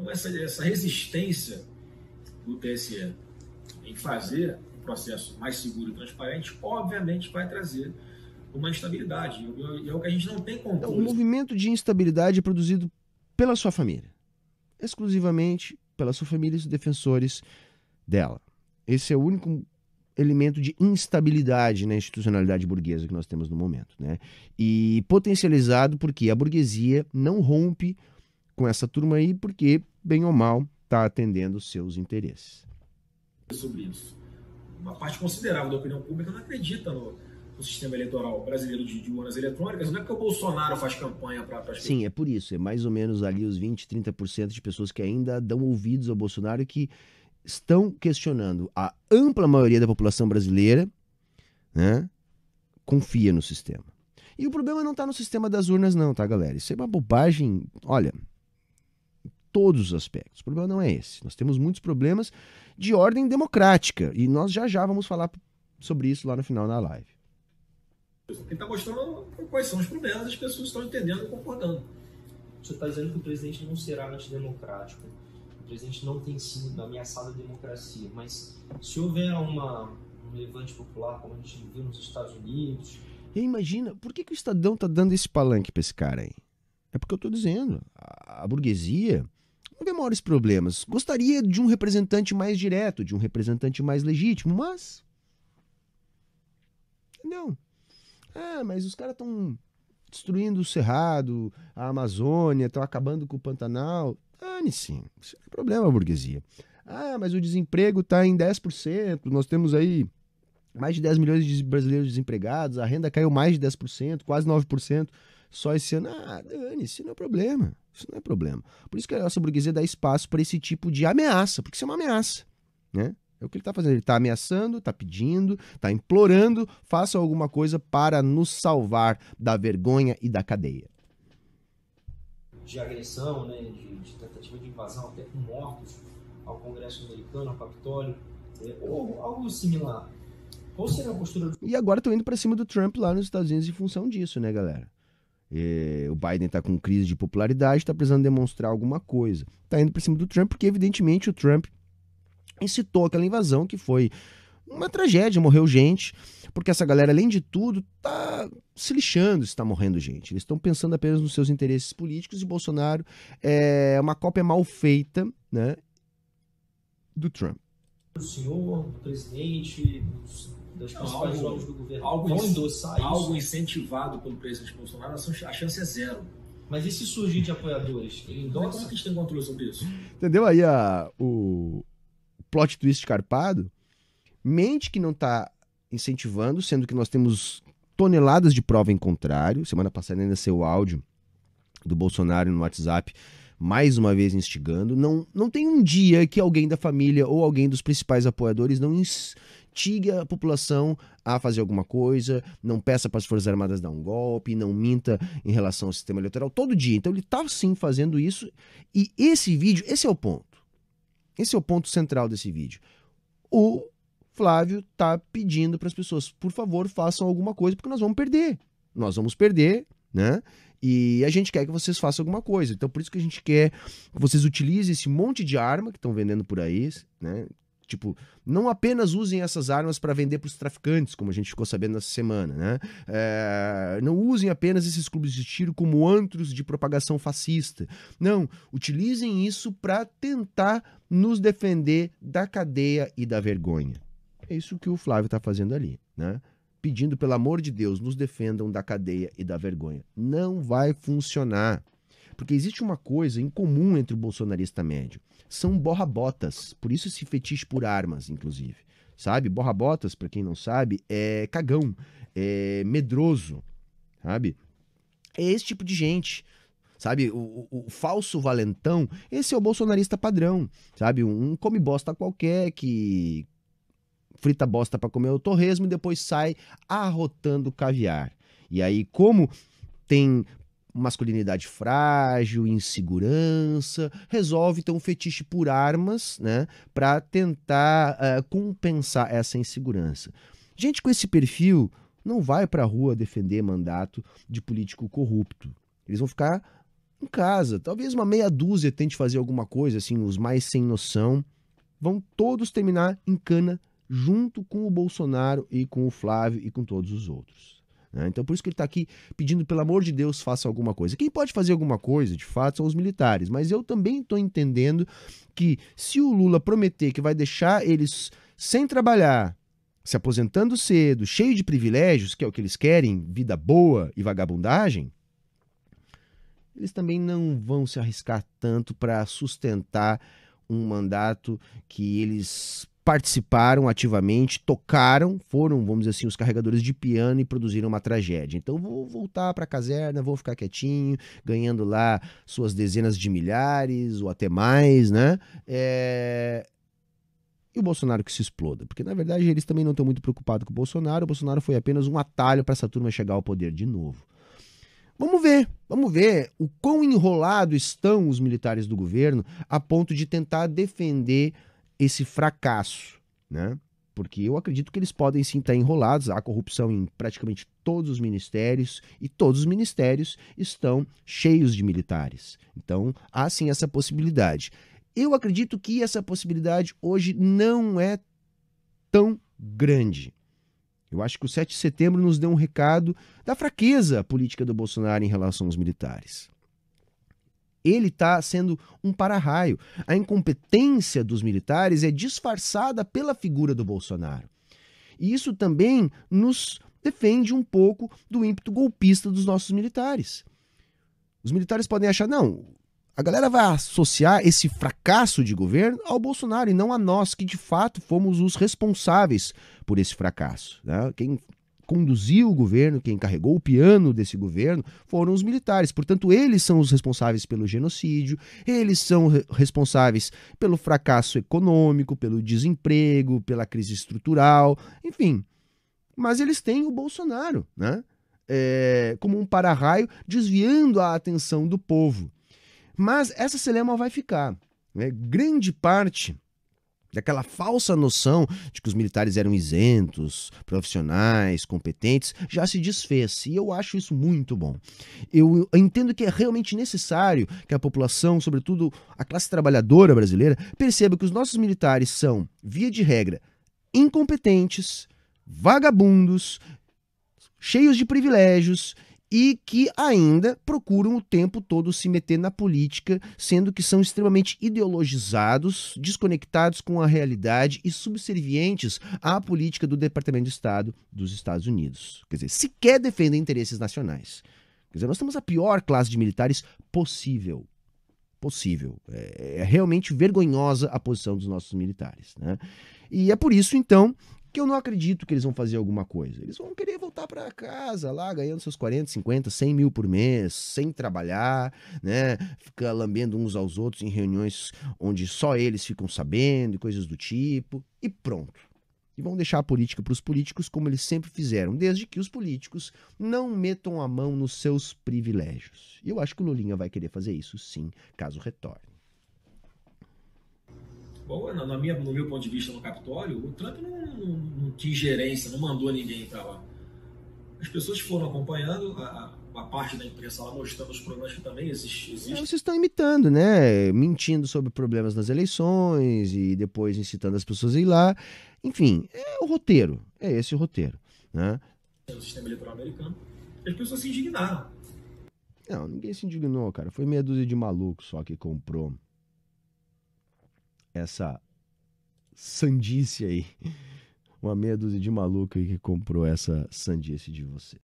Então, essa, essa resistência do TSE em fazer um processo mais seguro e transparente, obviamente, vai trazer uma instabilidade. E é o que é a gente não tem controle. Então, o movimento de instabilidade produzido pela sua família, exclusivamente pela sua família e os defensores dela. Esse é o único elemento de instabilidade na institucionalidade burguesa que nós temos no momento, né? E potencializado porque a burguesia não rompe com essa turma aí, porque bem ou mal, está atendendo seus interesses. Sobre isso, uma parte considerável da opinião pública não acredita no, no sistema eleitoral brasileiro de, de urnas eletrônicas. Não é porque o Bolsonaro faz campanha para. Sim, é por isso. É mais ou menos ali os 20, 30% de pessoas que ainda dão ouvidos ao Bolsonaro que estão questionando. A ampla maioria da população brasileira né, confia no sistema. E o problema não está no sistema das urnas, não, tá, galera? Isso é uma bobagem. Olha, todos os aspectos. O problema não é esse. Nós temos muitos problemas de ordem democrática e nós já já vamos falar sobre isso lá no final da live. Quem está mostrando quais são os problemas, as pessoas estão entendendo e concordando. Você está dizendo que o presidente não será antidemocrático. O presidente não tem sido ameaçado a democracia. Mas se houver uma, um levante popular, como a gente viu nos Estados Unidos. E imagina, por que, que o Estadão está dando esse palanque para esse cara aí? É porque eu estou dizendo, a, a burguesia não vê maiores problemas. Gostaria de um representante mais direto, de um representante mais legítimo, mas. Não. Ah, mas os caras estão destruindo o Cerrado, a Amazônia, estão acabando com o Pantanal. dane sim, Isso não é problema, a burguesia. Ah, mas o desemprego está em 10%, nós temos aí mais de 10 milhões de brasileiros desempregados, a renda caiu mais de 10%, quase 9% só esse ano. Ah, dane-se, não é problema. Isso não é problema. Por isso que a nossa burguesia dá espaço para esse tipo de ameaça, porque isso é uma ameaça, né? É o que ele está fazendo. Ele está ameaçando, está pedindo, está implorando, faça alguma coisa para nos salvar da vergonha e da cadeia. De agressão, né, de, de tentativa de invasão, até com mortos ao Congresso americano, ao Capitólio, né? ou algo similar. Qual será a postura do... E agora estão indo para cima do Trump lá nos Estados Unidos em função disso, né, galera? É, o Biden está com crise de popularidade, está precisando demonstrar alguma coisa. Está indo para cima do Trump, porque evidentemente o Trump incitou aquela invasão que foi uma tragédia, morreu gente, porque essa galera, além de tudo, tá se lixando se está morrendo gente. Eles estão pensando apenas nos seus interesses políticos e Bolsonaro é uma cópia mal feita né, do Trump. O senhor, presidente, os dos principais algo, do governo algo vão endossar Algo incentivado pelo presidente Bolsonaro, a chance é zero. Mas e se surgir de apoiadores? Ele endossa? Como é que a gente tem controle sobre isso? Entendeu aí a, o plot twist escarpado? Mente que não está incentivando, sendo que nós temos toneladas de prova em contrário. Semana passada ainda seu áudio do Bolsonaro no WhatsApp mais uma vez instigando. Não, não tem um dia que alguém da família ou alguém dos principais apoiadores não, instigue a população a fazer alguma coisa, não peça para as Forças Armadas dar um golpe, não minta em relação ao sistema eleitoral todo dia. Então ele está sim fazendo isso. E esse vídeo, esse é o ponto. Esse é o ponto central desse vídeo. O Flávio está pedindo para as pessoas, por favor, façam alguma coisa, porque nós vamos perder. Nós vamos perder, né? E a gente quer que vocês façam alguma coisa. Então, por isso que a gente quer que vocês utilizem esse monte de arma que estão vendendo por aí, né? Tipo, não apenas usem essas armas para vender para os traficantes, como a gente ficou sabendo essa semana, né? É, não usem apenas esses clubes de tiro como antros de propagação fascista. Não, utilizem isso para tentar nos defender da cadeia e da vergonha. É isso que o Flávio está fazendo ali, né? Pedindo, pelo amor de Deus, nos defendam da cadeia e da vergonha. Não vai funcionar. Porque existe uma coisa em comum entre o bolsonarista médio. São borrabotas, por isso esse fetiche por armas, inclusive. Sabe? Borrabotas, para quem não sabe, é cagão, é medroso, sabe? É esse tipo de gente sabe? O, o, o, falso valentão, esse é o bolsonarista padrão, sabe? Um come bosta qualquer que frita bosta para comer o torresmo e depois sai arrotando caviar. E aí, como tem masculinidade frágil, insegurança, resolve então um fetiche por armas, né, para tentar uh, compensar essa insegurança. Gente com esse perfil não vai para a rua defender mandato de político corrupto. Eles vão ficar em casa, talvez uma meia dúzia tente fazer alguma coisa assim, os mais sem noção, vão todos terminar em cana junto com o Bolsonaro e com o Flávio e com todos os outros. Né? Então, por isso que ele está aqui pedindo, pelo amor de Deus, faça alguma coisa. Quem pode fazer alguma coisa, de fato, são os militares. Mas eu também estou entendendo que se o Lula prometer que vai deixar eles sem trabalhar, se aposentando cedo, cheio de privilégios, que é o que eles querem, vida boa e vagabundagem, eles também não vão se arriscar tanto para sustentar um mandato que eles participaram ativamente, tocaram, foram, vamos dizer assim, os carregadores de piano e produziram uma tragédia. Então vou voltar para a caserna, vou ficar quietinho, ganhando lá suas dezenas de milhares ou até mais, né? É... E o Bolsonaro que se exploda, porque na verdade eles também não estão muito preocupados com o Bolsonaro, o Bolsonaro foi apenas um atalho para essa turma chegar ao poder de novo. Vamos ver, vamos ver o quão enrolado estão os militares do governo a ponto de tentar defender esse fracasso, né? Porque eu acredito que eles podem sim estar enrolados. Há corrupção em praticamente todos os ministérios e todos os ministérios estão cheios de militares. Então há sim essa possibilidade. Eu acredito que essa possibilidade hoje não é tão grande. Eu acho que o 7 de setembro nos deu um recado da fraqueza política do Bolsonaro em relação aos militares. Ele está sendo um para-raio. A incompetência dos militares é disfarçada pela figura do Bolsonaro. E isso também nos defende um pouco do ímpeto golpista dos nossos militares. Os militares podem achar, não, a galera vai associar esse fracasso de governo ao Bolsonaro e não a nós, que de fato fomos os responsáveis por esse fracasso. Né? Quem conduziu o governo, quem carregou o piano desse governo, foram os militares. Portanto, eles são os responsáveis pelo genocídio, eles são responsáveis pelo fracasso econômico, pelo desemprego, pela crise estrutural, enfim. Mas eles têm o Bolsonaro, né? É, como um para-raio, desviando a atenção do povo. Mas essa celema vai ficar. Né? Grande parte daquela falsa noção de que os militares eram isentos, profissionais, competentes, já se desfez. E eu acho isso muito bom. Eu entendo que é realmente necessário que a população, sobretudo a classe trabalhadora brasileira, perceba que os nossos militares são, via de regra, incompetentes, vagabundos, cheios de privilégios e que ainda procuram o tempo todo se meter na política, sendo que são extremamente ideologizados, desconectados com a realidade e subservientes à política do Departamento de Estado dos Estados Unidos. Quer dizer, sequer defendem interesses nacionais. Quer dizer, nós temos a pior classe de militares possível. Possível. É, é realmente vergonhosa a posição dos nossos militares. Né? E é por isso, então, que eu não acredito que eles vão fazer alguma coisa. Eles vão querer voltar para casa lá, ganhando seus 40, 50, 100 mil por mês, sem trabalhar, né? Ficar lambendo uns aos outros em reuniões onde só eles ficam sabendo e coisas do tipo, e pronto. E vão deixar a política para os políticos como eles sempre fizeram, desde que os políticos não metam a mão nos seus privilégios. E eu acho que o Lulinha vai querer fazer isso sim, caso retorne na minha, no meu ponto de vista, no Capitólio, o Trump não, não, não gerência, não mandou ninguém para lá. As pessoas foram acompanhando, a, a parte da imprensa lá mostrando os problemas que também existem. Existe. É, vocês estão imitando, né? Mentindo sobre problemas nas eleições e depois incitando as pessoas a ir lá. Enfim, é o roteiro. É esse o roteiro. Né? O sistema eleitoral americano. As pessoas se indignaram. Não, ninguém se indignou, cara. Foi meia dúzia de malucos só que comprou essa sandice aí. Uma meia dúzia de maluco aí que comprou essa sandice de você.